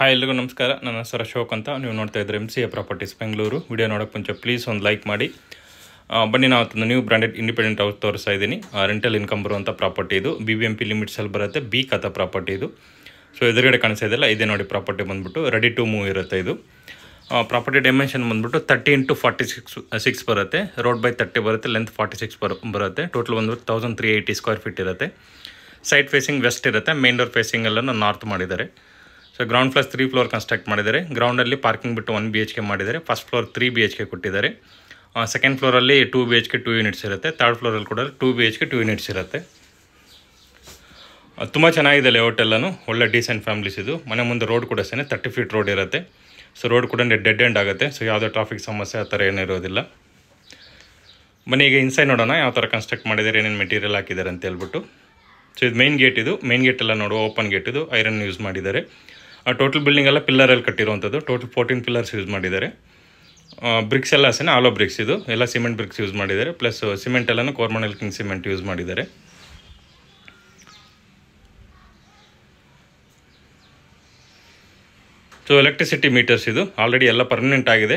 hi ಎಲ್ಲರಿಗೂ ನಮಸ್ಕಾರ ನನ್ನ ಹೆಸರು ಅಶೋಕ್ ಅಂತ ನೀವು ನೋಡ್ತಾ ಇದ್ದರೆ M C A properties Bengaluru video ನೋಡೋಕ್ಕೆ ಮುಂಚೆ ಪ್ಲೀಸ್ ಒಂದು ಲೈಕ್ ಮಾಡಿ ಬನ್ನಿ ನಾವು ಒಂದು ನ್ಯೂ ಬ್ರ್ಯಾಂಡೆಡ್ ಇಂಡಿಪೆಂಡೆಂಟ್ ಹೌಸ್ ತೋರಿಸ್ತಾ ಇದ್ದೀನಿ ರೆಂಟಲ್ ಇನ್ಕಮ್ ಬರುವಂಥ ಪ್ರಾಪರ್ಟಿ ಇದು ಬಿ ಬಿ ಎಮ್ ಪಿ ಲಿಮಿಟ್ಸಲ್ಲಿ ಬರುತ್ತೆ ಬಿ ಕಥ ಪ್ರಾಪರ್ಟಿ ಇದು ಸೊ ಎದುರುಗಡೆ ಕಾಣಿಸ್ತಾ ಇದೆ ಇದೇ ನೋಡಿ ಪ್ರಾಪರ್ಟಿ ಬಂದುಬಿಟ್ಟು ರೆಡಿ ಟು ಮೂವ್ ಇರುತ್ತೆ ಇದು ಪ್ರಾಪರ್ಟಿ ಡೈಮೆನ್ಷನ್ ಬಂದುಬಿಟ್ಟು thirty into forty six six ಬರುತ್ತೆ ರೋಡ್ ಬೈ ತರ್ಟಿ ಬರುತ್ತೆ ಲೆಂತ್ ಫಾರ್ಟಿ ಸಿಕ್ಸ್ ಬರುತ್ತೆ ಟೋಟಲ್ ಬಂದುಬಿಟ್ಟು thousand three eighty square feet ಇರುತ್ತೆ ಸೈಡ್ ಫೇಸಿಂಗ್ ವೆಸ್ಟ್ ಇರುತ್ತೆ ಮೇನ್ ಡೋರ್ ಫೇಸಿಂಗ್ ಎಲ್ಲನೂ ನಾರ್ತ್ ಮಾಡಿದ್ದಾರೆ so ground floor three floor construct ಮಾಡಿದ್ದಾರೆ ಗ್ರೌಂಡಲ್ಲಿ ಪಾರ್ಕಿಂಗ್ ಬಿಟ್ಟು ಒನ್ ಬಿ ಎಚ್ ಕೆ ಮಾಡಿದ್ದಾರೆ first floor three B H K ಕೊಟ್ಟಿದ್ದಾರೆ ಸೆಕೆಂಡ್ ಫ್ಲೋರಲ್ಲಿ two B H K two units ಇರುತ್ತೆ ಥರ್ಡ್ ಫ್ಲೋರಲ್ಲಿ ಕೂಡ two B H K two units ಇರುತ್ತೆ uh, ತುಂಬ ಚೆನ್ನಾಗಿದೆ ಲೇಔಟ್ ಹೋಟೆಲನ್ನು ಒಳ್ಳೆ ಡೀಸೆಂಟ್ ಫ್ಯಾಮ್ಲೀಸ್ ಇದು ಮನೆ ಮುಂದೆ ರೋಡ್ ಕೂಡ ಸೇನೆ ತರ್ಟಿ ಫೀಟ್ ರೋಡ್ ಇರುತ್ತೆ ಸೊ ರೋಡ್ ಕೂಡ ಡೆಡ್ ಎಂಡ್ ಆಗುತ್ತೆ ಸೊ ಯಾವುದೇ ಟ್ರಾಫಿಕ್ ಸಮಸ್ಯೆ ಆ ಥರ ಏನಿರೋದಿಲ್ಲ ಮನೆ ಈಗ ಇನ್ಸೈಡ್ ನೋಡೋಣ ಯಾವ ಥರ ಕನ್ಸ್ಟ್ರಕ್ಟ್ ಮಾಡಿದ್ದಾರೆ ಏನೇನು ಮೆಟೀರಿಯಲ್ ಹಾಕಿದ್ದಾರೆ ಅಂತ ಹೇಳ್ಬಿಟ್ಟು ಸೊ ಇದು ಮೇನ್ ಗೇಟ್ ಇದು ಮೇನ್ ಗೇಟ್ ಎಲ್ಲ ನೋಡುವ ಓಪನ್ ಗೇಟ್ ಇದು ಐರನ್ ಯೂಸ್ ಮಾಡಿದ್ದಾರೆ ಆ ಟೋಟಲ್ ಬಿಲ್ಡಿಂಗ್ ಎಲ್ಲ ಪಿಲ್ಲರಲ್ಲಿ ಕಟ್ಟಿರುವಂಥದ್ದು ಟೋಟಲ್ ಫೋರ್ಟೀನ್ ಪಿಲ್ಲರ್ಸ್ ಯೂಸ್ ಮಾಡಿದ್ದಾರೆ ಬ್ರಿಕ್ಸ್ ಎಲ್ಲ ಸೇನೆ ಆಲೋ ಬ್ರಿಕ್ಸ್ ಇದು ಎಲ್ಲ ಸಿಮೆಂಟ್ ಬ್ರಿಕ್ಸ್ ಯೂಸ್ ಮಾಡಿದ್ದಾರೆ ಪ್ಲಸ್ ಸಿಮೆಂಟ್ ಎಲ್ಲನೂ ಕೋರ್ಮಂಡಲ್ ಕಿಂಗ್ ಸಿಮೆಂಟ್ ಯೂಸ್ ಮಾಡಿದ್ದಾರೆ ಸೊ ಎಲೆಕ್ಟ್ರಿಸಿಟಿ ಮೀಟರ್ಸ್ ಇದು ಆಲ್ರೆಡಿ ಎಲ್ಲ ಪರ್ಮನೆಂಟ್ ಆಗಿದೆ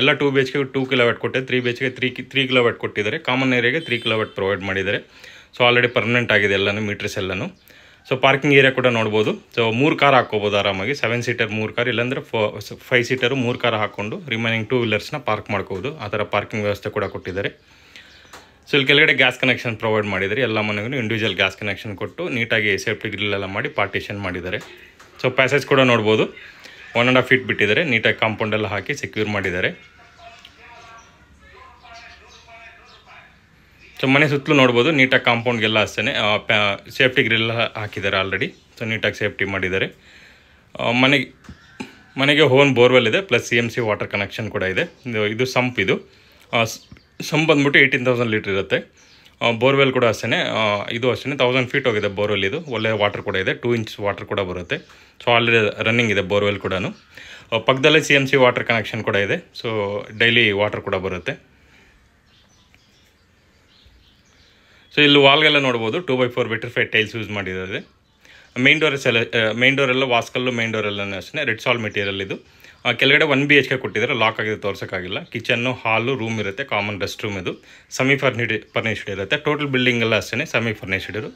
ಎಲ್ಲ two B H K two kilowatt ಕೊಟ್ಟೆ three B H K three three kilowatt ಕೊಟ್ಟಿದ್ದಾರೆ ಕಾಮನ್ ಏರಿಯಾಗೆ ತ್ರೀ ಕಿಲೋ ವ್ಯಾಟ್ ಪ್ರೊವೈಡ್ ಮಾಡಿದ್ದಾರೆ ಸೊ ಆಲ್ರೆಡಿ ಪರ್ಮನೆಂಟ್ ಆಗಿದೆ ಎಲ್ಲನೂ ಮೀಟರ್ಸ್ ಎಲ್ಲನೂ ಸೊ ಪಾರ್ಕಿಂಗ್ ಏರಿಯಾ ಕೂಡ ನೋಡ್ಬೋದು ಸೊ ಮೂರು ಕಾರ್ ಹಾಕ್ಕೋಬೋದು ಆರಾಮಾಗಿ ಸೆವೆನ್ ಸೀಟರ್ ಮೂರು ಕಾರ್ ಇಲ್ಲಾಂದರೆ ಫೈವ್ ಸೀಟರು ಮೂರು ಕಾರ್ ಹಾಕ್ಕೊಂಡು ರಿಮೈನಿಂಗ್ ಟೂ ವೀಲರ್ಸ್ನ ಪಾರ್ಕ್ ಮಾಡ್ಕೋಬೋದು ಆ ಥರ ಪಾರ್ಕಿಂಗ್ ವ್ಯವಸ್ಥೆ ಕೂಡ ಕೊಟ್ಟಿದ್ದಾರೆ ಸೊ ಇಲ್ಲಿ ಕೆಳಗಡೆ ಗ್ಯಾಸ್ ಕನೆಕ್ಷನ್ ಪ್ರೊವೈಡ್ ಮಾಡಿದ್ದಾರೆ ಎಲ್ಲ ಮನೆಗೂ ಇಂಡಿವಿಜುವಲ್ ಗ್ಯಾಸ್ ಕನೆಕ್ಷನ್ ಕೊಟ್ಟು ನೀಟಾಗಿ ಸೇಫ್ಟಿ ಗ್ರಿಲ್ಲೆಲ್ಲ ಮಾಡಿ ಪಾರ್ಟಿಷನ್ ಮಾಡಿದ್ದಾರೆ ಸೊ ಪ್ಯಾಸೇಜ್ ಕೂಡ ನೋಡ್ಬೋದು ಒನ್ ಆ್ಯಂಡ್ ಹಾಫ್ ಫೀಟ್ ಬಿಟ್ಟಿದ್ದಾರೆ ನೀಟಾಗಿ ಕಾಂಪೌಂಡೆಲ್ಲ ಹಾಕಿ ಸೆಕ್ಯೂರ್ ಮಾಡಿದ್ದಾರೆ ಸೊ ಮನೆ ಸುತ್ತಲೂ ನೋಡ್ಬೋದು ನೀಟಾಗಿ ಕಾಂಪೌಂಡ್ಗೆಲ್ಲ ಅಷ್ಟೇ ಸೇಫ್ಟಿ ಗ್ರಿಲ್ ಹಾಕಿದ್ದಾರೆ ಆಲ್ರೆಡಿ ಸೊ ನೀಟಾಗಿ ಸೇಫ್ಟಿ ಮಾಡಿದ್ದಾರೆ ಮನೆಗೆ ಮನೆಗೆ ಹೋನ್ ಬೋರ್ವೆಲ್ ಇದೆ plus C M C water connection ಕೂಡ ಇದೆ ಇದು ಇದು ಸಂಪ್ ಇದು ಸಂಪ್ ಬಂದ್ಬಿಟ್ಟು ಏಯ್ಟೀನ್ ತೌಸಂಡ್ ಲೀಟ್ರ್ ಇರುತ್ತೆ ಬೋರ್ವೆಲ್ ಕೂಡ ಅಷ್ಟೇ ಇದು ಅಷ್ಟೇ ತೌಸಂಡ್ ಫೀಟ್ ಹೋಗಿದೆ ಬೋರ್ವೆಲ್ ಇದು ಒಳ್ಳೆಯ ವಾಟರ್ ಕೂಡ ಇದೆ ಟೂ ಇಂಚ್ ವಾಟರ್ ಕೂಡ ಬರುತ್ತೆ ಸೊ ಆಲ್ರೆಡಿ ರನ್ನಿಂಗ್ ಇದೆ ಬೋರ್ವೆಲ್ ಕೂಡ ಪಕ್ಕದಲ್ಲೇ C M C water connection ಕೂಡ ಇದೆ ಸೊ ಡೈಲಿ ವಾಟರ್ ಕೂಡ ಬರುತ್ತೆ ಸೊ ಇಲ್ಲಿ ವಾಲ್ಗೆಲ್ಲ ನೋಡ್ಬೋದು ಟೂ ಬೈ ಫೋರ್ ಫೈ ಟೈಲ್ಸ್ ಯೂಸ್ ಮಾಡಿದ್ದಾರೆ ಮೈನ್ ಡೋರ್ ಸೆಲೆ ಮೇನ್ ಡೋರೆಲ್ಲ ವಾಸ್ಕಲ್ಲು ಮೇನ್ ಎಲ್ಲ ಅಷ್ಟೇ ರೆಡ್ ಸಾಲ್ ಮೆಟೀರಿಯಲ್ ಇದು ಕೆಳಗಡೆ ಒನ್ ಬಿ ಎಚ್ ಕೆ ಕೊಟ್ಟಿದ್ದಾರೆ ಲಾಕ್ ಆಗಿದೆ ತೋರ್ಸೋಕ್ಕಾಗಿಲ್ಲ ಕಿಚನ್ನು ಹಾಲು ರೂಮ್ ಇರುತ್ತೆ ಕಾಮನ್ ರೆಸ್ಟ್ ರೂಮ್ ಇದು ಸೆಮಿ ಫರ್ನಿಡ್ ಫರ್ನಿಷ್ಡ್ ಇರುತ್ತೆ ಟೋಟಲ್ ಬಿಲ್ಡಿಂಗ್ ಎಲ್ಲ ಅಷ್ಟೇ ಸೆಮಿ ಫರ್ನಿಷ್ಡ್ ಇದು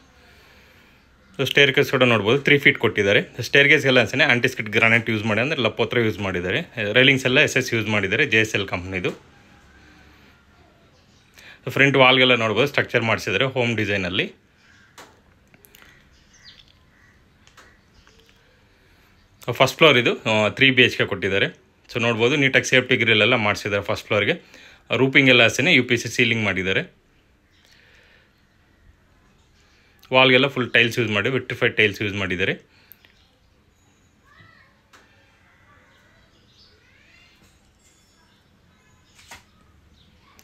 ಸೊ ಸ್ಟೇರ್ ಕೇಸ್ ಕೂಡ ನೋಡ್ಬೋದು ತ್ರೀ ಫೀಟ್ ಕೊಟ್ಟಿದ್ದಾರೆ ಸ್ಟೇರ್ ಕೇಸ್ ಎಲ್ಲ ಅಷ್ಟೇ ಆಂಟಿಸ್ಕಿಟ್ ಗ್ರಾನೈಟ್ ಯೂಸ್ ಮಾಡಿ ಅಂದರೆ ಲಪ್ಪೋತ್ರ ಯೂಸ್ ಮಾಡಿದ್ದಾರೆ ರೈಲಿಂಗ್ಸ್ ಎಲ್ಲ ಎಸ್ ಎಸ್ ಯೂಸ್ ಮಾಡಿದ್ದಾರೆ ಜೆ ಎಸ್ ಎಲ್ ಕಂಪ್ನಿದು ಫ್ರಂಟ್ ವಾಲ್ಗೆಲ್ಲ ನೋಡ್ಬೋದು ಸ್ಟ್ರಕ್ಚರ್ ಮಾಡಿಸಿದರೆ ಹೋಮ್ ಡಿಸೈನಲ್ಲಿ ಫಸ್ಟ್ ಫ್ಲೋರ್ ಇದು ತ್ರೀ ಬಿ ಎಚ್ ಕೆ ಕೊಟ್ಟಿದ್ದಾರೆ ಸೊ ನೋಡ್ಬೋದು ನೀಟಾಗಿ ಸೇಫ್ಟಿ ಗ್ರಿಲ್ಲೆಲ್ಲ ಮಾಡಿಸಿದ್ದಾರೆ ಫಸ್ಟ್ ಫ್ಲೋರ್ಗೆ ರೂಪಿಂಗ್ ಎಲ್ಲ ಹಾಸ್ತೇನೆ ಯು ಪಿ ಸಿ ಸೀಲಿಂಗ್ ಮಾಡಿದ್ದಾರೆ ವಾಲ್ಗೆಲ್ಲ ಫುಲ್ ಟೈಲ್ಸ್ ಯೂಸ್ ಮಾಡಿ ವಿಟ್ರಿಫೈಡ್ ಟೈಲ್ಸ್ ಯೂಸ್ ಮಾಡಿದ್ದಾರೆ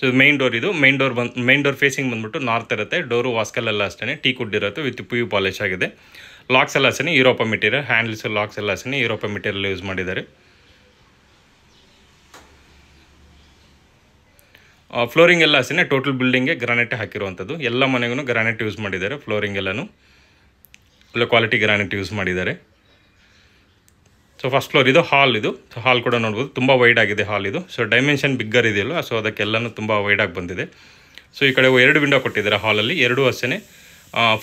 ಸೊ ಮೈನ್ ಡೋರ್ ಇದು ಮೈನ್ ಡೋರ್ ಬಂದು ಮೈನ್ ಡೋರ್ ಫೇಸಿಂಗ್ ಬಂದ್ಬಿಟ್ಟು ನಾರ್ತ್ ಇರುತ್ತೆ ಡೋರು ವಾಸ್ಕಲ್ಲೆಲ್ಲ ಅಷ್ಟೇ ಟೀ ಕುಡ್ ಇರುತ್ತೆ ವಿತ್ ಪಿ ಯು ಪಾಲಿಶ್ ಆಗಿದೆ ಲಾಕ್ಸ್ ಎಲ್ಲ ಅಷ್ಟೇ ಯುರೋಪ ಮೆಟೀರಿಯಲ್ ಹ್ಯಾಂಡ್ಲ್ಸ್ ಲಾಕ್ಸ್ ಎಲ್ಲ ಅಷ್ಟೇ ಯುರೋಪ ಮೆಟೀರಿಯಲ್ ಯೂಸ್ ಮಾಡಿದ್ದಾರೆ ಫ್ಲೋರಿಂಗ್ ಎಲ್ಲ ಅಷ್ಟೇ ಟೋಟಲ್ ಬಿಲ್ಡಿಂಗ್ಗೆ ಗ್ರಾನೆಟ್ ಹಾಕಿರುವಂಥದ್ದು ಎಲ್ಲ ಮನೆಗೂ ಗ್ರಾನೈಟ್ ಯೂಸ್ ಮಾಡಿದ್ದಾರೆ ಫ್ಲೋರಿಂಗ್ ಎಲ್ಲನೂ ಒಳ್ಳೆ ಕ್ವಾಲಿಟಿ ಗ್ರಾನೈಟ್ ಯೂಸ್ ಮಾಡಿದ್ದಾರೆ ಸೊ ಫಸ್ಟ್ ಫ್ಲೋರ್ ಇದು ಹಾಲ್ ಇದು ಸೊ ಹಾಲ್ ಕೂಡ ನೋಡ್ಬೋದು ತುಂಬ ವೈಡ್ ಆಗಿದೆ ಹಾಲ್ ಇದು ಸೊ ಡೈಮೆನ್ಷನ್ ಬಿಗ್ಗರ್ ಇದೆಯಲ್ಲ ಸೊ ಅದಕ್ಕೆಲ್ಲನೂ ತುಂಬ ವೈಡಾಗಿ ಬಂದಿದೆ ಸೊ ಈ ಕಡೆ ಎರಡು ವಿಂಡೋ ಕೊಟ್ಟಿದ್ದಾರೆ ಹಾಲಲ್ಲಿ ಎರಡು ಹಸೆನೆ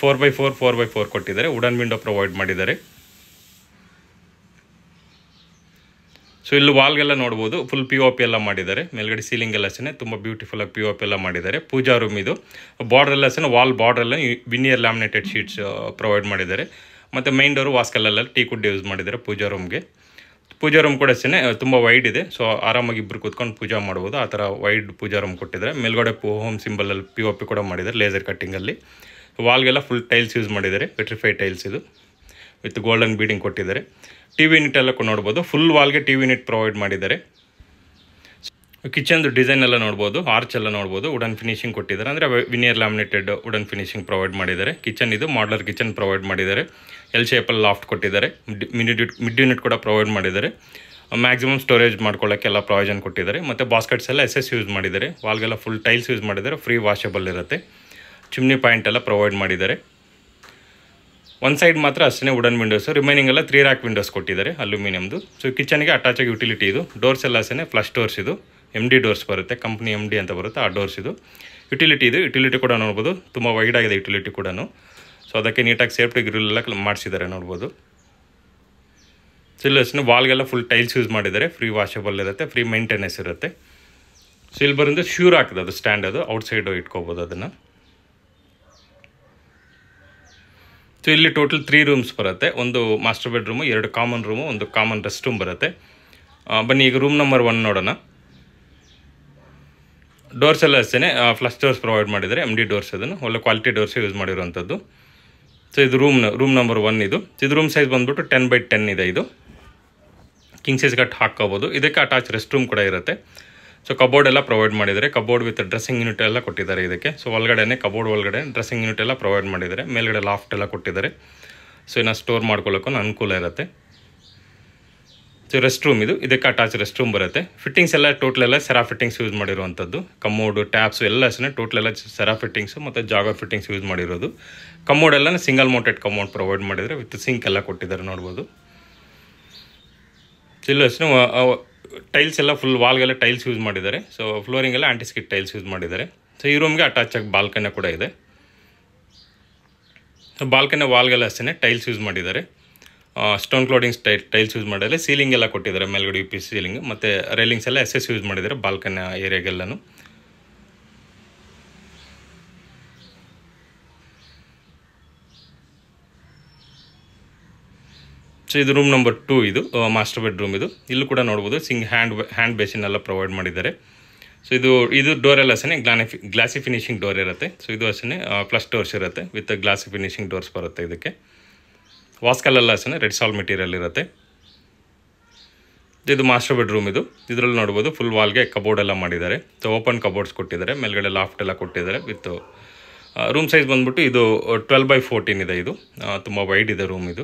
four by four four by four ಕೊಟ್ಟಿದ್ದಾರೆ ವುಡನ್ ವಿಂಡೋ ಪ್ರೊವೈಡ್ ಮಾಡಿದ್ದಾರೆ ಸೊ ಇಲ್ಲಿ ವಾಲ್ಗೆಲ್ಲ ನೋಡ್ಬೋದು ಫುಲ್ ಪಿ ಒ ಪಿ ಎಲ್ಲ ಮಾಡಿದ್ದಾರೆ ಮೇಲ್ಗಡೆ ಸೀಲಿಂಗ್ ಎಲ್ಲ ಅಷ್ಟೇ ತುಂಬ ಬ್ಯೂಟಿಫುಲ್ ಆಗಿ ಪಿ ಒ ಪಿ ಎಲ್ಲ ಮಾಡಿದ್ದಾರೆ ಪೂಜಾ ರೂಮ್ ಇದು ಬಾರ್ಡ್ರೆಲ್ಲ ಅಷ್ಟೇ ವಾಲ್ ಬಾರ್ಡ್ರೆಲ್ಲ ವಿನಿಯರ್ ಲ್ಯಾಮಿನೇಟೆಡ್ ಶೀಟ್ಸ್ ಪ್ರೊವೈಡ್ ಮಾಡಿದ್ದಾರೆ ಮತ್ತು ಮೈನ್ ಡೋರು ವಾಸ್ಕಲ್ಲಲ್ಲಿ ಟೀ ಕುಡ್ ಯೂಸ್ ಮಾಡಿದ್ದಾರೆ ಪೂಜಾ ರೂಮ್ಗೆ ಪೂಜಾ ರೂಮ್ ಕೂಡ ಸೇನೆ ತುಂಬ ವೈಡ್ ಇದೆ ಸೊ ಆರಾಮಾಗಿ ಇಬ್ಬರು ಕೂತ್ಕೊಂಡು ಪೂಜಾ ಮಾಡ್ಬೋದು ಆ ಥರ ವೈಡ್ ಪೂಜಾ ರೂಮ್ ಕೊಟ್ಟಿದ್ದಾರೆ ಮೇಲ್ಗಡೆ ಪೋ ಹೋಮ್ ಸಿಂಬಲಲ್ಲಿ ಪಿ ಒ ಪಿ ಕೂಡ ಮಾಡಿದ್ದಾರೆ ಲೇಸರ್ ಕಟ್ಟಿಂಗಲ್ಲಿ ವಾಲ್ಗೆಲ್ಲ ಫುಲ್ ಟೈಲ್ಸ್ ಯೂಸ್ ಮಾಡಿದ್ದಾರೆ ಪೆಟ್ರಿಫೈಡ್ ಟೈಲ್ಸ್ ಇದು ವಿತ್ ಗೋಲ್ಡನ್ ಬೀಡಿಂಗ್ ಕೊಟ್ಟಿದ್ದಾರೆ ಟಿ ವಿ ಯೂನಿಟ್ ಎಲ್ಲ ನೋಡ್ಬೋದು ಫುಲ್ ವಾಲ್ಗೆ ಟಿ ವಿ ಯೂನಿಟ್ ಪ್ರೊವೈಡ್ ಮಾಡಿದ್ದಾರೆ ಕಿಚನ್ದು ಡಿಸೈನ್ ಎಲ್ಲ ನೋಡ್ಬೋದು ಆರ್ಚ್ ಎಲ್ಲ ನೋಡ್ಬೋದು ವುಡನ್ ಫಿನಿಶಿಂಗ್ ಕೊಟ್ಟಿದ್ದಾರೆ ಅಂದರೆ veneer laminated wooden finishing provide ಮಾಡಿದ್ದಾರೆ ಕಿಚನ್ ಇದು ಮಾಡ್ಲರ್ ಕಿಚನ್ ಪ್ರೊವೈಡ್ ಮಾಡಿದ್ದಾರೆ ಎಲ್ ಶೇಪಲ್ಲಿ ಲಾಫ್ಟ್ ಕೊಟ್ಟಿದ್ದಾರೆ ಮಿಡ್ ಮಿಡ್ ಯೂನಿಟ್ ಕೂಡ ಪ್ರೊವೈಡ್ ಮಾಡಿದ್ದಾರೆ ಮ್ಯಾಕ್ಸಿಮಮ್ ಸ್ಟೋರೇಜ್ ಎಲ್ಲ ಪ್ರೊವಿಷನ್ ಕೊಟ್ಟಿದ್ದಾರೆ ಮತ್ತು ಬಾಸ್ಕೆಟ್ಸ್ ಎಲ್ಲ ಎಸ್ ಎಸ್ ಯೂಸ್ ಮಾಡಿದ್ದಾರೆ ವಾಲ್ಗೆಲ್ಲ ಫುಲ್ ಟೈಲ್ಸ್ ಯೂಸ್ ಮಾಡಿದ್ದಾರೆ ಫ್ರೀ ವಾಷಬಲ್ ಇರುತ್ತೆ ಚಿಮ್ನಿ ಪಾಯಿಂಟ್ ಎಲ್ಲ ಪ್ರೊವೈಡ್ ಮಾಡಿದ್ದಾರೆ ಒನ್ ಸೈಡ್ ಮಾತ್ರ ಅಷ್ಟೇ ವುಡನ್ ವಿಂಡೋಸು ರಿಮೈನಿಂಗ್ ಎಲ್ಲ ತ್ರೀ ರ್ಯಾಕ್ ವಿಂಡೋಸ್ ಕೊಟ್ಟಿದ್ದಾರೆ ಅಲ್ಯೂಮಿನಿಯಮ್ದು ಸೊ ಕಿಚನ್ಗೆ ಅಟ್ಯಾಚ್ ಆಗಿ ಯುಟಿಲಿಟಿ ಇದು ಡೋರ್ಸ್ ಎಲ್ಲ ಅಷ್ಟೇ ಫ್ಲಶ್ ಡೋರ್ಸ್ ಇದು ಎಮ್ ಡಿ ಡೋರ್ಸ್ ಬರುತ್ತೆ ಕಂಪ್ನಿ ಎಮ್ ಡಿ ಅಂತ ಬರುತ್ತೆ ಆ ಡೋರ್ಸ್ ಇದು ಯುಟಿಲಿಟಿ ಇದು ಯುಟಿಲಿಟಿ ಕೂಡ ನೋಡ್ಬೋದು ತುಂಬ ವೈಡ್ ಆಗಿದೆ ಯುಟಿಲಿಟಿ ಕೂಡ ಸೊ ಅದಕ್ಕೆ ನೀಟಾಗಿ ಸೇಫ್ಟಿ ಗ್ರಿಲ್ ಎಲ್ಲ ಮಾಡಿಸಿದ್ದಾರೆ ನೋಡ್ಬೋದು ಸಿಲ್ ವಾಲ್ಗೆಲ್ಲ ಫುಲ್ ಟೈಲ್ಸ್ ಯೂಸ್ ಮಾಡಿದ್ದಾರೆ ಫ್ರೀ ವಾಷಬಲ್ ಇರುತ್ತೆ ಫ್ರೀ ಮೈಂಟೆನೆನ್ಸ್ ಇರುತ್ತೆ ಸೊ ಶ್ಯೂರ್ ಹಾಕಿದೆ ಅದು ಸ್ಟ್ಯಾಂಡ್ ಅದು ಔಟ್ಸೈಡು ಇಟ್ಕೋಬೋದು ಅದನ್ನು ಸೊ ಇಲ್ಲಿ ಟೋಟಲ್ ತ್ರೀ ರೂಮ್ಸ್ ಬರುತ್ತೆ ಒಂದು ಮಾಸ್ಟರ್ ಬೆಡ್ರೂಮು ಎರಡು ಕಾಮನ್ ರೂಮು ಒಂದು ಕಾಮನ್ ರೆಸ್ಟ್ ರೂಮ್ ಬರುತ್ತೆ ಬನ್ನಿ ಈಗ ರೂಮ್ ನಂಬರ್ ಒನ್ ನೋಡೋಣ ಡೋರ್ಸ್ ಎಲ್ಲ ಅಷ್ಟೇ ಫ್ಲಶ್ ಡೋರ್ಸ್ ಪ್ರೊವೈಡ್ ಮಾಡಿದ್ದಾರೆ ಎಮ್ ಡಿ ಡೋರ್ಸ್ ಅದನ್ನು ಒಳ್ಳೆ ಕ್ವಾಲಿಟಿ ಡೋರ್ಸೇ ಯೂಸ್ ಮಾಡಿರುವಂಥದ್ದು ಸೊ ಇದು ರೂಮ್ ರೂಮ್ ನಂಬರ್ ಒನ್ ಇದು ಇದು ರೂಮ್ ಸೈಜ್ ಬಂದುಬಿಟ್ಟು ಟೆನ್ ಬೈ ಟೆನ್ ಇದೆ ಇದು ಕಿಂಗ್ ಸೈಜ್ ಕಟ್ ಹಾಕ್ಕೋಬೋದು ಇದಕ್ಕೆ ಅಟ್ಯಾಚ್ ರೆಸ್ಟ್ ರೂಮ್ ಕೂಡ ಇರುತ್ತೆ ಸೊ ಕಬೋರ್ಡ್ ಎಲ್ಲ ಪ್ರೊವೈಡ್ ಮಾಡಿದರೆ ಕಬೋರ್ಡ್ ವಿತ್ ಡ್ರೆಸ್ಸಿಂಗ್ ಯೂನಿಟ್ ಎಲ್ಲ ಕೊಟ್ಟಿದ್ದಾರೆ ಇದಕ್ಕೆ ಸೊ ಒಳಗಡೆನೆ ಕಬೋರ್ಡ್ ಒಳಗಡೆ ಡ್ರೆಸ್ಸಿಂಗ್ ಯೂನಿಟ್ ಎಲ್ಲ ಪ್ರೊವೈಡ್ ಮಾಡಿದ್ದಾರೆ ಮೇಲ್ಗಡೆ ಲಾಫ್ಟ್ ಎಲ್ಲ ಕೊಟ್ಟಿದ್ದಾರೆ ಸೊ ಇನ್ನು ಸ್ಟೋರ್ ಮಾಡ್ಕೊಳ್ಳೋಕ್ಕೂ ಅನುಕೂಲ ಇರುತ್ತೆ ಸೊ ರೆಸ್ಟ್ ರೂಮ್ ಇದು ಇದಕ್ಕೆ ಅಟ್ಯಾಚ್ ರೆಸ್ಟ್ ರೂಮ್ ಬರುತ್ತೆ ಫಿಟ್ಟಿಂಗ್ಸ್ ಎಲ್ಲ ಟೋಟಲ್ ಎಲ್ಲ ಸೆರಾ ಫಿಟ್ಟಿಂಗ್ಸ್ ಯೂಸ್ ಮಾಡಿರುವಂಥದ್ದು ಕಮೋಡು ಟ್ಯಾಪ್ಸು ಎಲ್ಲ ಅಷ್ಟೇ ಟೋಟಲ್ ಎಲ್ಲ ಸೆರಾ ಫಿಟ್ಟಿಂಗ್ಸು ಮತ್ತು ಜಾಗ ಫಿಟ್ಟಿಂಗ್ಸ್ ಯೂಸ್ ಮಾಡಿರೋದು ಎಲ್ಲ ಸಿಂಗಲ್ ಮೌಂಟೆಡ್ ಕಮೋಡ್ ಪ್ರೊವೈಡ್ ಮಾಡಿದರೆ ವಿತ್ ಸಿಂಕ್ ಎಲ್ಲ ಕೊಟ್ಟಿದ್ದಾರೆ ನೋಡ್ಬೋದು ಇಲ್ಲ ಟೈಲ್ಸ್ ಎಲ್ಲ ಫುಲ್ ವಾಲ್ಗೆಲ್ಲ ಟೈಲ್ಸ್ ಯೂಸ್ ಮಾಡಿದ್ದಾರೆ ಸೊ ಫ್ಲೋರಿಂಗೆಲ್ಲ ಆ್ಯಂಟಿಸ್ಕಿಟ್ ಟೈಲ್ಸ್ ಯೂಸ್ ಮಾಡಿದ್ದಾರೆ ಸೊ ಈ ರೂಮ್ಗೆ ಅಟ್ಯಾಚ್ ಆಗಿ ಬಾಲ್ಕನಿ ಕೂಡ ಇದೆ ಸೊ ಬಾಲ್ಕನಿ ವಾಲ್ಗೆಲ್ಲ ಅಷ್ಟೇ ಟೈಲ್ಸ್ ಯೂಸ್ ಮಾಡಿದ್ದಾರೆ stone cladding style tiles use ಮಾಡಿದರೆ ಸೀಲಿಂಗ್ ಎಲ್ಲ ಕೊಟ್ಟಿದ್ದಾರೆ ಮೇಲ್ಗಡೆ ಯು ಪಿ ಸೀಲಿಂಗ್ ಮತ್ತು ರೈಲಿಂಗ್ಸ್ ಎಲ್ಲ ಎಸ್ ಎಸ್ ಯೂಸ್ ಮಾಡಿದ್ದಾರೆ ಬಾಲ್ಕನಿ ಏರಿಯಾಗೆಲ್ಲನೂ ಸೊ ಇದು ರೂಮ್ ನಂಬರ್ ಟೂ ಇದು ಮಾಸ್ಟರ್ ಬೆಡ್ರೂಮ್ ಇದು ಇಲ್ಲೂ ಕೂಡ ನೋಡ್ಬೋದು ಸಿಂಗ್ ಹ್ಯಾಂಡ್ ಹ್ಯಾಂಡ್ ಬೇಸಿನ್ ಎಲ್ಲ ಪ್ರೊವೈಡ್ ಮಾಡಿದ್ದಾರೆ ಸೊ ಇದು ಇದು ಡೋರ್ ಎಲ್ಲ ಗ್ಲಾನಿ ಗ್ಲಾಸಿ ಫಿನಿಶಿಂಗ್ ಡೋರ್ ಇರುತ್ತೆ ಸೊ ಇದು ಹಸನೆ ಪ್ಲಸ್ ಡೋರ್ಸ್ ಇರುತ್ತೆ ವಿತ್ ಗ್ಲಾಸಿ ಫಿನಿಶಿಂಗ್ ಡೋರ್ಸ್ ಬರುತ್ತೆ ಇದಕ್ಕೆ ವಾಸ್ಕಲ್ಲೆಲ್ಲ ಅಷ್ಟೇ ರೆಡ್ ಸಾಲ್ ಮೆಟೀರಿಯಲ್ ಇರುತ್ತೆ ಇದು ಮಾಸ್ಟರ್ ಬೆಡ್ರೂಮ್ ಇದು ಇದರಲ್ಲಿ ನೋಡ್ಬೋದು ಫುಲ್ ವಾಲ್ಗೆ ಕಬೋರ್ಡ್ ಎಲ್ಲ ಮಾಡಿದ್ದಾರೆ ಸೊ ಓಪನ್ ಕಬೋರ್ಡ್ಸ್ ಕೊಟ್ಟಿದ್ದಾರೆ ಮೇಲ್ಗಡೆ ಲಾಫ್ಟ್ ಎಲ್ಲ ಕೊಟ್ಟಿದ್ದಾರೆ ವಿತ್ ರೂಮ್ ಸೈಜ್ ಬಂದ್ಬಿಟ್ಟು ಇದು ಟ್ವೆಲ್ ಬೈ ಫೋರ್ಟೀನ್ ಇದೆ ಇದು ತುಂಬ ವೈಡ್ ಇದೆ ರೂಮ್ ಇದು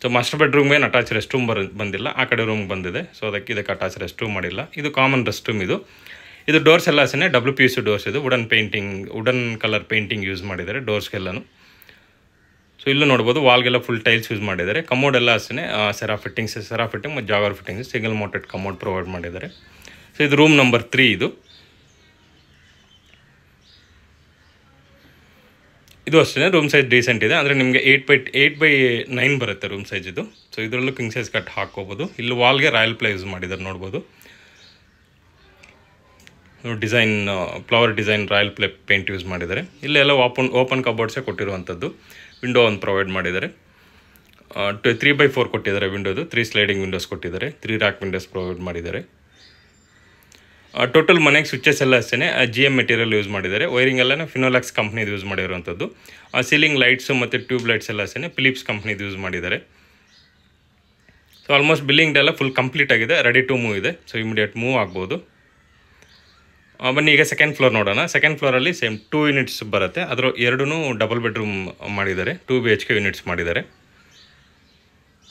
ಸೊ ಮಾಸ್ಟರ್ ಬೆಡ್ರೂಮ್ ಏನು ಅಟ್ಯಾಚ್ ರೆಸ್ಟ್ ರೂಮ್ ಬರ ಬಂದಿಲ್ಲ ಆ ಕಡೆ ರೂಮ್ ಬಂದಿದೆ ಸೊ ಅದಕ್ಕೆ ಇದಕ್ಕೆ ಅಟ್ಯಾಚ್ ರೆಸ್ಟ್ ರೂಮ್ ಮಾಡಿಲ್ಲ ಇದು ಕಾಮನ್ ರೆಸ್ಟ್ ರೂಮ್ ಇದು ಇದು ಡೋರ್ಸ್ ಎಲ್ಲ W P U C doors ಇದು wooden painting wooden colour painting use ಮಾಡಿದ್ದಾರೆ ಡೋರ್ಸ್ಗೆಲ್ಲನೂ ಸೊ ಇಲ್ಲೂ ನೋಡ್ಬೋದು ವಾಲ್ಗೆಲ್ಲ ಫುಲ್ ಟೈಲ್ಸ್ ಯೂಸ್ ಮಾಡಿದ್ದಾರೆ ಕಮೋಡ್ ಎಲ್ಲ ಅಷ್ಟೇ ಸೆರಾ ಫಿಟ್ಟಿಂಗ್ಸ್ ಸೆರಾ ಫಿಟ್ಟಿಂಗ್ ಮತ್ತು Jaquar fittings single mounted commode provide ಮಾಡಿದ್ದಾರೆ ಸೊ ಇದು ರೂಮ್ ನಂಬರ್ ತ್ರೀ ಇದು ಇದು ಅಷ್ಟೇ ರೂಮ್ ಸೈಜ್ ಡೀಸೆಂಟ್ ಇದೆ ಅಂದರೆ ನಿಮಗೆ eight by eight by nine ಬರುತ್ತೆ ರೂಮ್ ಸೈಜ್ ಇದು ಸೊ ಇದರಲ್ಲೂ ಕಿಂಗ್ ಸೈಜ್ ಕಟ್ ಹಾಕೋಬೋದು ಇಲ್ಲಿ ವಾಲ್ಗೆ ರಾಯಲ್ ಪ್ಲೇ ಯೂಸ್ ಮಾಡಿದ್ದಾರೆ ನೋಡ್ಬೋದು design flower design royal play paint use ಮಾಡಿದ್ದಾರೆ ಇಲ್ಲೆಲ್ಲ ಓಪನ್ ಓಪನ್ ಕಬೋರ್ಡ್ಸೇ ಕೊಟ್ಟಿರುವಂಥದ್ದು ವಿಂಡೋ ಒಂದು ಪ್ರೊವೈಡ್ ಮಾಡಿದ್ದಾರೆ ಟು ತ್ರೀ ಬೈ ಫೋರ್ ಕೊಟ್ಟಿದ್ದಾರೆ ವಿಂಡೋದು ತ್ರೀ ಸ್ಲೈಡಿಂಗ್ ವಿಂಡೋಸ್ ಕೊಟ್ಟಿದ್ದಾರೆ ತ್ರೀ ರ್ಯಾಕ್ ವಿಂಡೋಸ್ ಪ್ರೊವೈಡ್ ಮಾಡಿದ್ದಾರೆ ಟೋಟಲ್ ಮನೆಗೆ ಸ್ವಿಚಸ್ ಎಲ್ಲ ಅಷ್ಟೇ ಜಿ ಎಮ್ ಮೆಟೀರಿಯಲ್ ಯೂಸ್ ಮಾಡಿದ್ದಾರೆ ವೈರಿಂಗ್ ಎಲ್ಲ ಫಿನೋಲಾಕ್ಸ್ ಕಂಪ್ನಿದು ಯೂಸ್ ಮಾಡಿರೋವಂಥದ್ದು ಆ ಸೀಲಿಂಗ್ ಲೈಟ್ಸು ಮತ್ತು ಟ್ಯೂಬ್ ಲೈಟ್ಸ್ ಎಲ್ಲ ಅಷ್ಟೇ ಫಿಲಿಪ್ಸ್ ಕಂಪ್ನಿದು ಯೂಸ್ ಮಾಡಿದ್ದಾರೆ ಸೊ ಆಲ್ಮೋಸ್ಟ್ ಎಲ್ಲ ಫುಲ್ ಕಂಪ್ಲೀಟ್ ಆಗಿದೆ ರೆಡಿ ಟು ಮೂವ್ ಇದೆ ಸೊ ಇಮಿಡಿಯೇಟ್ ಮೂವ್ ಆಗ್ಬೋದು ಬನ್ನಿ ಈಗ ಸೆಕೆಂಡ್ ಫ್ಲೋರ್ ನೋಡೋಣ ಸೆಕೆಂಡ್ ಫ್ಲೋರಲ್ಲಿ ಸೇಮ್ ಟೂ ಯೂನಿಟ್ಸ್ ಬರುತ್ತೆ ಅದರ ಎರಡೂ ಡಬಲ್ ಬೆಡ್ರೂಮ್ ಮಾಡಿದ್ದಾರೆ two B H K units ಮಾಡಿದ್ದಾರೆ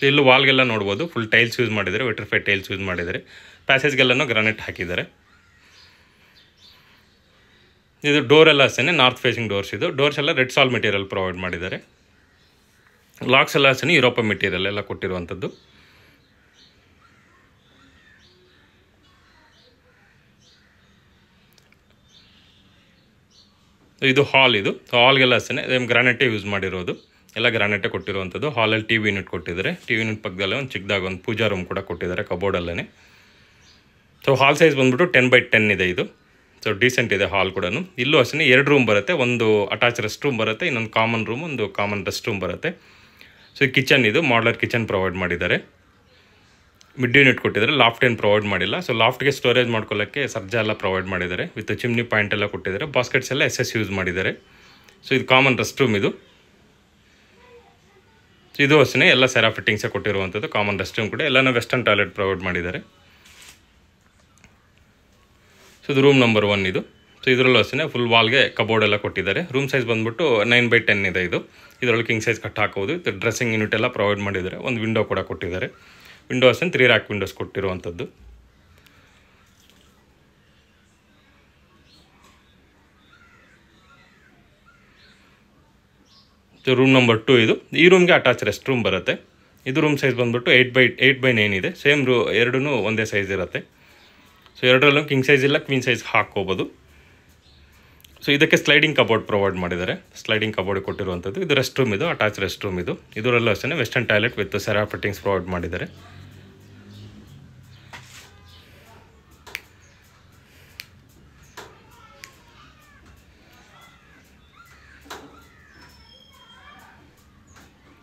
ಇಲ್ಲೂ ವಾಲ್ಗೆಲ್ಲ ನೋಡ್ಬೋದು ಫುಲ್ ಟೈಲ್ಸ್ ಯೂಸ್ ಮಾಡಿದ್ದಾರೆ ವೆಟ್ರಿಫೈ ಟೈಲ್ಸ್ ಯೂಸ್ ಮಾಡಿದ್ದಾರೆ ಪ್ಯಾಸೇಜ್ಗೆಲ್ಲನೂ ಗ್ರಾನೆಟ್ ಹಾಕಿದ್ದಾರೆ ಇದು ಡೋರ್ ಎಲ್ಲ ಅಷ್ಟೇ ನಾರ್ತ್ ಫೇಸಿಂಗ್ ಡೋರ್ಸ್ ಇದು ಡೋರ್ಸ್ ಎಲ್ಲ ರೆಡ್ ಸಾಲ್ ಮೆಟೀರಿಯಲ್ ಪ್ರೊವೈಡ್ ಮಾಡಿದ್ದಾರೆ ಲಾಕ್ಸ್ ಎಲ್ಲ ಅಷ್ಟೇ ಯುರೋಪ ಮೆಟೀರಿಯಲ್ ಎಲ್ಲ ಕೊಟ್ಟಿರುವಂಥದ್ದು ಇದು ಹಾಲ್ ಇದು ಹಾಲ್ಗೆಲ್ಲ ಅಷ್ಟೇ ಗ್ರಾನೆಟೇ ಯೂಸ್ ಮಾಡಿರೋದು ಎಲ್ಲ ಗ್ರಾನೆಟೇ ಕೊಟ್ಟಿರುವಂಥದ್ದು ಹಾಲಲ್ಲಿ ಟಿ ವಿ ಯೂನಿಟ್ ಕೊಟ್ಟಿದ್ದಾರೆ ಟಿ ವಿ ಯೂನಿಟ್ ಪಕ್ಕದಲ್ಲೇ ಒಂದು ಚಿಕ್ಕದಾಗಿ ಒಂದು ಪೂಜಾ ರೂಮ್ ಕೂಡ ಕೊಟ್ಟಿದ್ದಾರೆ ಕಬೋರ್ಡಲ್ಲೇ ಸೊ ಹಾಲ್ ಸೈಜ್ ಬಂದುಬಿಟ್ಟು ಟೆನ್ ಬೈ ಟೆನ್ ಇದೆ ಇದು ಸೊ ಡೀಸೆಂಟ್ ಇದೆ ಹಾಲ್ ಕೂಡ ಇಲ್ಲೂ ಅಷ್ಟೇ ಎರಡು ರೂಮ್ ಬರುತ್ತೆ ಒಂದು ಅಟ್ಯಾಚ್ ರೆಸ್ಟ್ ರೂಮ್ ಬರುತ್ತೆ ಇನ್ನೊಂದು ಕಾಮನ್ ರೂಮ್ ಒಂದು ಕಾಮನ್ ರೆಸ್ಟ್ ರೂಮ್ ಬರುತ್ತೆ ಸೊ ಕಿಚನ್ ಇದು ಮಾಡ್ಲರ್ ಕಿಚನ್ ಪ್ರೊವೈಡ್ ಮಾಡಿದ್ದಾರೆ ಮಿಡ್ ಯೂನಿಟ್ ಕೊಟ್ಟಿದ್ದಾರೆ ಲಾಫ್ಟ್ ಏನು ಪ್ರೊವೈಡ್ ಮಾಡಿಲ್ಲ ಸೊ ಲಾಫ್ಟ್ಗೆ ಸ್ಟೋರೇಜ್ ಮಾಡ್ಕೊಳ್ಳೋಕ್ಕೆ ಸರ್ಜಾ ಎಲ್ಲ ಪ್ರೊವೈಡ್ ಮಾಡಿದ್ದಾರೆ ವಿತ್ ಚಿಮ್ನಿ ಪಾಯಿಂಟ್ ಎಲ್ಲ ಕೊಟ್ಟಿದ್ದಾರೆ ಬಾಸ್ಕೆಟ್ಸ್ ಎಲ್ಲ ಎಸ್ ಎಸ್ ಯೂಸ್ ಮಾಡಿದ್ದಾರೆ ಸೊ ಇದು ಕಾಮನ್ ರೆಸ್ಟ್ ರೂಮ್ ಇದು ಸೊ ಇದು ಅಷ್ಟೇ ಎಲ್ಲ ಸೆರಾ ಫಿಟ್ಟಿಂಗ್ಸೇ ಕೊಟ್ಟಿರುವಂಥದ್ದು ಕಾಮನ್ ರೆಸ್ಟ್ ರೂಮ್ ಕೂಡ ಎಲ್ಲನೂ ವೆಸ್ಟರ್ನ್ ಟಾಯ್ಲೆಟ್ ಪ್ರೊವೈಡ್ ಮಾಡಿದ್ದಾರೆ ಸೊ ಇದು ರೂಮ್ ನಂಬರ್ ಒನ್ ಇದು ಸೊ ಇದರಲ್ಲೂ ಅಷ್ಟೇ ಫುಲ್ ವಾಲ್ಗೆ ಕಬೋರ್ಡ್ ಎಲ್ಲ ಕೊಟ್ಟಿದ್ದಾರೆ ರೂಮ್ ಸೈಜ್ ಬಂದುಬಿಟ್ಟು ನೈನ್ ಬೈ ಟೆನ್ ಇದೆ ಇದು ಇದರೊಳಗೆ ಕಿಂಗ್ ಸೈಜ್ ಕಟ್ ಹಾಕೋದು ಇದು ಡ್ರೆಸ್ಸಿಂಗ್ ಯೂನಿಟ್ ಎಲ್ಲ ಪ್ರೊವೈಡ್ ಮಾಡಿದ್ದಾರೆ ಒಂದು ವಿಂಡೋ ಕೂಡ ಕೊಟ್ಟಿದ್ದಾರೆ windows and three rack windows ಕೊಟ್ಟಿರುವಂಥದ್ದು ರೂಮ್ ನಂಬರ್ ಟು ಇದು ಈ ರೂಮ್ಗೆ ಅಟ್ಯಾಚ್ ರೆಸ್ಟ್ ರೂಮ್ ಬರುತ್ತೆ ಇದು ರೂಮ್ ಸೈಜ್ ಬಂದ್ಬಿಟ್ಟು eight by eight by nine ಇದೆ ಸೇಮ್ ರೂ ಎರಡೂ ಒಂದೇ ಸೈಜ್ ಇರುತ್ತೆ ಸೊ ಎರಡರಲ್ಲೂ ಕಿಂಗ್ ಸೈಜ್ ಇಲ್ಲ ಕ್ವೀನ್ ಸೈಜ್ ಹಾಕ್ಕೋಬೋದು ಸೊ ಇದಕ್ಕೆ ಸ್ಲೈಡಿಂಗ್ ಕಬೋರ್ಡ್ ಪ್ರೊವೈಡ್ ಮಾಡಿದ್ದಾರೆ ಸ್ಲೈಡಿಂಗ್ ಕಬೋರ್ಡ್ ಕೊಟ್ಟಿರುವಂಥದ್ದು ಇದು ರೆಸ್ಟ್ ರೂಮ್ ಇದು ಅಟ್ಯಾಚ್ ರೆಸ್ಟ್ ರೂಮ್ ಇದು ಇದರಲ್ಲೂ ಅಷ್ಟೇ western toilet with Cera fittings provide ಮಾಡಿದ್ದಾರೆ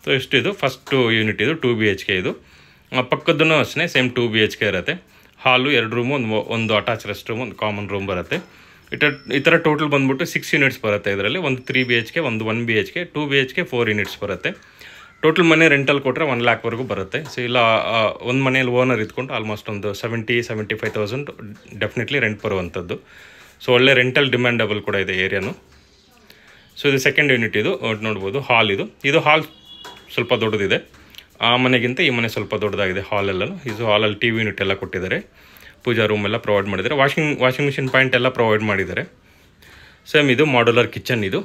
ಸೊ ಎಷ್ಟು ಇದು ಫಸ್ಟು ಯೂನಿಟ್ ಇದು ಟೂ ಬಿ ಎಚ್ ಕೆ ಇದು ಪಕ್ಕದೂ ಅಷ್ಟೇ same two B H K ಇರುತ್ತೆ ಹಾಲು ಎರಡು ರೂಮು ಒಂದು ಒಂದು ಅಟ್ಯಾಚ್ ರೆಸ್ಟ್ ರೂಮ್ ಒಂದು ಕಾಮನ್ ರೂಮ್ ಬರುತ್ತೆ ಇಟ ಈ ಥರ ಟೋಟಲ್ ಬಂದುಬಿಟ್ಟು ಸಿಕ್ಸ್ ಯೂನಿಟ್ಸ್ ಬರುತ್ತೆ ಇದರಲ್ಲಿ ಒಂದು ತ್ರೀ ಬಿ ಎಚ್ ಕೆ ಒಂದು one B H K two B H K four units ಬರುತ್ತೆ ಟೋಟಲ್ ಮನೆ ರೆಂಟಲ್ಲಿ ಕೊಟ್ಟರೆ ಒನ್ ಲ್ಯಾಕ್ವರೆಗೂ ಬರುತ್ತೆ ಸೊ ಇಲ್ಲ ಒಂದು ಮನೇಲಿ ಓನರ್ ಇದ್ಕೊಂಡು ಆಲ್ಮೋಸ್ಟ್ ಒಂದು seventy seventy five thousand definitely rent ಬರುವಂಥದ್ದು ಸೊ ಒಳ್ಳೆ ರೆಂಟಲ್ ಡಿಮ್ಯಾಂಡಬಲ್ ಕೂಡ ಇದೆ ಏರಿಯಾನು ಸೊ ಇದು ಸೆಕೆಂಡ್ ಯೂನಿಟ್ ಇದು ನೋಡ್ಬೋದು ಹಾಲ್ ಇದು ಇದು ಹಾಲ್ ಸ್ವಲ್ಪ ದೊಡ್ಡದಿದೆ ಆ ಮನೆಗಿಂತ ಈ ಮನೆ ಸ್ವಲ್ಪ ದೊಡ್ಡದಾಗಿದೆ ಹಾಲೆಲ್ಲನೂ ಇದು ಹಾಲಲ್ಲಿ ಟಿ ವಿ ಯೂನಿಟ್ ಎಲ್ಲ ಕೊಟ್ಟಿದ್ದಾರೆ ಪೂಜಾ ರೂಮ್ ಎಲ್ಲ ಪ್ರೊವೈಡ್ ಮಾಡಿದ್ದಾರೆ ವಾಷಿಂಗ್ ವಾಷಿಂಗ್ ಮಿಷಿನ್ ಪಾಯಿಂಟ್ ಎಲ್ಲ ಪ್ರೊವೈಡ್ ಮಾಡಿದ್ದಾರೆ ಸೇಮ್ ಇದು ಮಾಡ್ಯುಲರ್ ಕಿಚನ್ ಇದು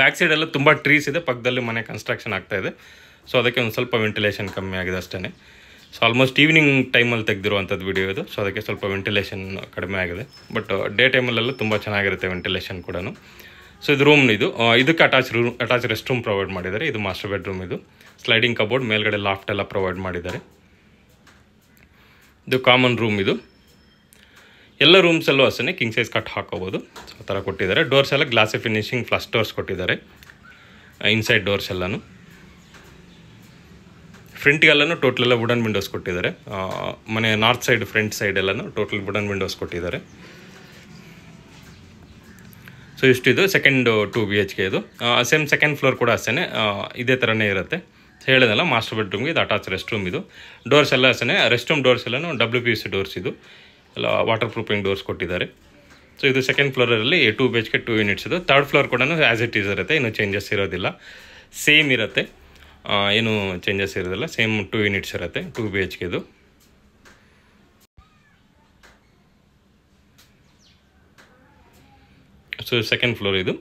ಬ್ಯಾಕ್ ಸೈಡ್ ಎಲ್ಲ ತುಂಬ ಟ್ರೀಸ್ ಇದೆ ಪಕ್ಕದಲ್ಲಿ ಮನೆ ಕನ್ಸ್ಟ್ರಕ್ಷನ್ ಇದೆ ಸೊ ಅದಕ್ಕೆ ಒಂದು ಸ್ವಲ್ಪ ವೆಂಟಿಲೇಷನ್ ಕಮ್ಮಿ ಆಗಿದೆ ಅಷ್ಟೇ ಸೊ ಆಲ್ಮೋಸ್ಟ್ ಈವ್ನಿಂಗ್ ಟೈಮಲ್ಲಿ ತೆಗೆದಿರುವಂಥದ್ದು ವಿಡಿಯೋ ಇದು ಸೊ ಅದಕ್ಕೆ ಸ್ವಲ್ಪ ವೆಂಟಿಲೇಷನ್ ಕಡಿಮೆ ಆಗಿದೆ ಬಟ್ ಡೇ uh, ಟೈಮಲ್ಲೆಲ್ಲ ತುಂಬ ಚೆನ್ನಾಗಿರುತ್ತೆ ವೆಂಟಿಲೇಷನ್ ಕೂಡ ಸೊ ಇದು ರೂಮ್ ಇದು uh, ಇದಕ್ಕೆ attach room attach rest room provide ಮಾಡಿದ್ದಾರೆ ಇದು ಮಾಸ್ಟರ್ ಬೆಡ್ರೂಮ್ ಇದು ಸ್ಲೈಡಿಂಗ್ ಕಬೋರ್ಡ್ ಮೇಲ್ಗಡೆ ಲಾಫ್ಟ್ ಎಲ್ಲ ಪ್ರೊವೈಡ್ ಮಾಡಿದ್ದಾರೆ ಇದು ಕಾಮನ್ ರೂಮ್ ಇದು ಎಲ್ಲ ರೂಮ್ಸಲ್ಲೂ ಅಷ್ಟೇ ಕಿಂಗ್ ಸೈಜ್ ಕಟ್ ಹಾಕೋಬೋದು ಸೊ ಆ ಥರ ಕೊಟ್ಟಿದ್ದಾರೆ ಡೋರ್ಸ್ ಎಲ್ಲ ಗ್ಲಾಸೆ ಫಿನಿಶಿಂಗ್ ಫ್ಲಸ್ ಡೋರ್ಸ್ ಕೊಟ್ಟಿದ್ದಾರೆ ಇನ್ಸೈಡ್ ಡೋರ್ಸ್ ಎಲ್ಲನೂ ಫ್ರಂಟ್ಗೆಲ್ಲನೂ ಟೋಟಲ್ ಎಲ್ಲ ವುಡನ್ ವಿಂಡೋಸ್ ಕೊಟ್ಟಿದ್ದಾರೆ ಮನೆ ನಾರ್ತ್ ಸೈಡ್ ಫ್ರಂಟ್ ಸೈಡ್ ಎಲ್ಲನೂ ಟೋಟಲ್ ವುಡನ್ ವಿಂಡೋಸ್ ಕೊಟ್ಟಿದ್ದಾರೆ ಸೊ ಇಷ್ಟು ಇದು second two B H K ಇದು ಸೇಮ್ ಸೆಕೆಂಡ್ ಫ್ಲೋರ್ ಕೂಡ ಅಷ್ಟೇ ಇದೇ ಥರನೇ ಇರುತ್ತೆ ಹೇಳಿದಲ್ಲ ಮಾಸ್ಟರ್ ಬೆಡ್ರೂಮ್ಗೆ ಇದು ಅಟ್ಯಾಚ್ ರೆಸ್ಟ್ ರೂಮ್ ಇದು ಡೋರ್ಸ್ ಎಲ್ಲ ಸನೇ ರೆಸ್ಟ್ ರೂಮ್ ಡೋರ್ಸ್ ಎಲ್ಲನೂ ಡಬ್ಲ್ಯೂ ಪಿ ಸಿ ಡೋರ್ಸ್ ಇದು ಎಲ್ಲ ವಾಟರ್ ಪ್ರೂಫಿಂಗ್ ಡೋರ್ಸ್ ಕೊಟ್ಟಿದ್ದಾರೆ ಸೊ ಇದು ಸೆಕೆಂಡ್ ಫ್ಲೋರಲ್ಲಿ two B H K two units ಇದು ತರ್ಡ್ ಫ್ಲೋರ್ ಕೂಡ ಆ್ಯಸ್ ಇಟ್ ಈಸ್ ಇರುತ್ತೆ ಇನ್ನೂ ಚೇಂಜಸ್ ಇರೋದಿಲ್ಲ ಸೇಮ್ ಇರುತ್ತೆ ಏನು ಚೇಂಜಸ್ ಇರೋದಿಲ್ಲ ಸೇಮ್ ಟೂ ಯೂನಿಟ್ಸ್ ಇರುತ್ತೆ ಟೂ ಬಿ ಎಚ್ ಇದು ಸೊ ಸೆಕೆಂಡ್ ಫ್ಲೋರ್ ಇದು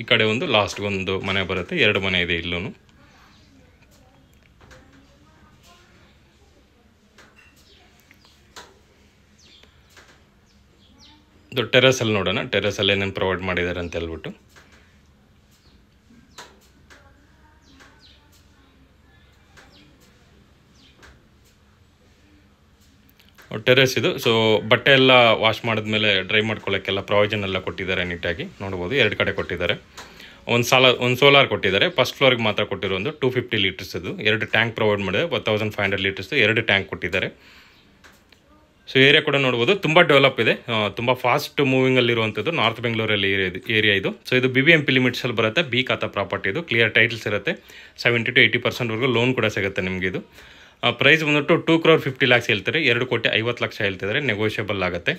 ಈ ಕಡೆ ಒಂದು ಲಾಸ್ಟ್ ಒಂದು ಮನೆ ಬರುತ್ತೆ ಎರಡು ಮನೆ ಇದೆ ಇಲ್ಲೂ ಇದು ಟೆರೆಸಲ್ಲಿ ನೋಡೋಣ ಟೆರೆಸಲ್ಲಿ ಏನೇನು ಪ್ರೊವೈಡ್ ಮಾಡಿದ್ದಾರೆ ಅಂತ ಹೇಳ್ಬಿಟ್ಟು ಟೆರೆಸ್ ಇದು ಸೊ ಬಟ್ಟೆ ಎಲ್ಲ ವಾಶ್ ಮಾಡಿದ್ಮೇಲೆ ಡ್ರೈ ಮಾಡ್ಕೊಳ್ಳೋಕ್ಕೆಲ್ಲ ಪ್ರಾವಿಜನ್ ಎಲ್ಲ ಕೊಟ್ಟಿದ್ದಾರೆ ನೀಟಾಗಿ ನೋಡ್ಬೋದು ಎರಡು ಕಡೆ ಕೊಟ್ಟಿದ್ದಾರೆ ಒಂದು ಸಾಲ ಒಂದು ಸೋಲಾರ್ ಕೊಟ್ಟಿದ್ದಾರೆ ಫಸ್ಟ್ ಫ್ಲೋರ್ಗೆ ಮಾತ್ರ ಕೊಟ್ಟಿರೋ ಒಂದು ಟೂ ಫಿಫ್ಟಿ ಲೀಟರ್ಸ್ ಇದು ಎರಡು ಟ್ಯಾಂಕ್ ಪ್ರೊವೈಡ್ ಮಾಡಿದೆ one thousand five hundred litres ಎರಡು ಟ್ಯಾಂಕ್ ಕೊಟ್ಟಿದ್ದಾರೆ ಸೊ ಏರಿಯಾ ಕೂಡ ನೋಡ್ಬೋದು ತುಂಬ ಡೆವಲಪ್ ಇದೆ ತುಂಬ ಫಾಸ್ಟ್ ಇರುವಂಥದ್ದು ನಾರ್ತ್ ಬೆಂಗಳೂರಲ್ಲಿ ಏರಿಯಾ ಇದು ಸೊ ಇದು ಬಿ ಬಿ ಎಂ ಪಿ ಲಿಮಿಟ್ಸಲ್ಲಿ ಬರುತ್ತೆ ಬಿ ಖಾತಾ ಪ್ರಾಪರ್ಟಿ ಇದು ಕ್ಲಿಯರ್ ಟೈಟಲ್ಸ್ ಇರುತ್ತೆ ಸೆವೆಂಟಿ ಟು ಏಯ್ಟಿ ಪರ್ಸೆಂಟ್ವರೆಗೂ ಲೋನ್ ಕೂಡ ಸಿಗುತ್ತೆ ನಿಮಗೆ ಇದು ಪ್ರೈಸ್ ಬಂದ್ಬಿಟ್ಟು ಟೂ ಕ್ರೋರ್ ಫಿಫ್ಟಿ ಲ್ಯಾಕ್ಸ್ ಹೇಳ್ತಾರೆ ಎರಡು ಕೋಟಿ ಐವತ್ತು ಲಕ್ಷ ಹೇಳ್ತಿದ್ರೆ ನೆಗೋಷಿಯಬಲ್ ಆಗುತ್ತೆ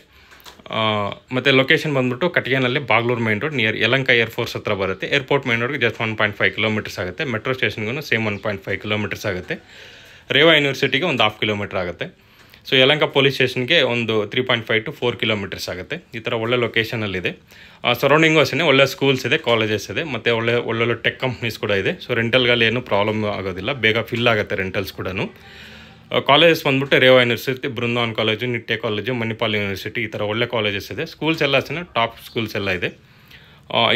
ಮತ್ತು ಲೊಕೇಶನ್ ಬಂದ್ಬಿಟ್ಟು ಕಟಿಯಾನಲ್ಲಿ Bagalur main road near Yelahanka air force ಹತ್ರ ಬರುತ್ತೆ ಏರ್ಪೋರ್ಟ್ ಮೈನ್ ರೋಡ್ಗೆ just one point five kilometres ಆಗುತ್ತೆ ಮೆಟ್ರೋ ಸ್ಟೇಷನ್ಗೂ same one point five kilometres ಆಗುತ್ತೆ ರೇವಾ ಯೂನಿವರ್ಸಿಟಿಗೆ ಒಂದು ಹಾಫ್ ಕಿಲೋಮೀಟರ್ ಆಗುತ್ತೆ ಸೊ ಯಲಂಕ ಪೊಲೀಸ್ ಸ್ಟೇಷನ್ಗೆ ಒಂದು three point five to four kilometres ಆಗುತ್ತೆ ಈ ಥರ ಒಳ್ಳೆ ಲೊಕೇಶನಲ್ಲಿದೆ ಸರೌಂಡಿಂಗು ಅಷ್ಟೇ ಒಳ್ಳೆ ಸ್ಕೂಲ್ಸ್ ಇದೆ ಕಾಲೇಜಸ್ ಇದೆ ಮತ್ತು ಒಳ್ಳೆ ಒಳ್ಳೊಳ್ಳೆ ಟೆಕ್ ಕಂಪ್ನೀಸ್ ಕೂಡ ಇದೆ ಸೊ ರೆಂಟಲ್ಗಲ್ಲಿ ಏನೂ ಪ್ರಾಬ್ಲಮ್ ಆಗೋದಿಲ್ಲ ಬೇಗ ಫಿಲ್ ಆಗುತ್ತೆ ರೆಂಟಲ್ಸ್ ಕೂಡ ಕಾಲೇಜಸ್ ಬಂದುಬಿಟ್ಟು Reva university Brindavan college Nitte college Manipal university ಈ ಥರ ಒಳ್ಳೆ ಕಾಲೇಜಸ್ ಇದೆ ಸ್ಕೂಲ್ಸ್ ಎಲ್ಲ ಅಷ್ಟೇ ಟಾಪ್ ಸ್ಕೂಲ್ಸ್ ಎಲ್ಲ ಇದೆ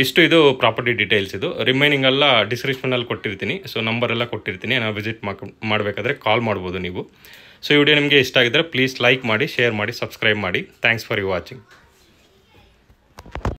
ಇಷ್ಟು ಇದು ಪ್ರಾಪರ್ಟಿ ಡೀಟೇಲ್ಸ್ ಇದು ರಿಮೈನಿಂಗ್ ಎಲ್ಲ ಡಿಸ್ಕ್ರಿಪ್ಷನಲ್ಲಿ ಕೊಟ್ಟಿರ್ತೀನಿ ಸೊ ನಂಬರೆಲ್ಲ ಕೊಟ್ಟಿರ್ತೀನಿ ನಾವು ವಿಸಿಟ್ ಮಾಡಬೇಕಾದ್ರೆ ಕಾಲ್ ಮಾಡ್ಬೋದು ನೀವು ಸೊ ಈ ವಿಡಿಯೋ ನಿಮಗೆ ಇಷ್ಟ ಆಗಿದ್ದರೆ ಪ್ಲೀಸ್ ಲೈಕ್ ಮಾಡಿ ಶೇರ್ ಮಾಡಿ ಸಬ್ಸ್ಕ್ರೈಬ್ ಮಾಡಿ ಥ್ಯಾಂಕ್ಸ್ ಫಾರ್ ಯು ವಾಚಿಂಗ್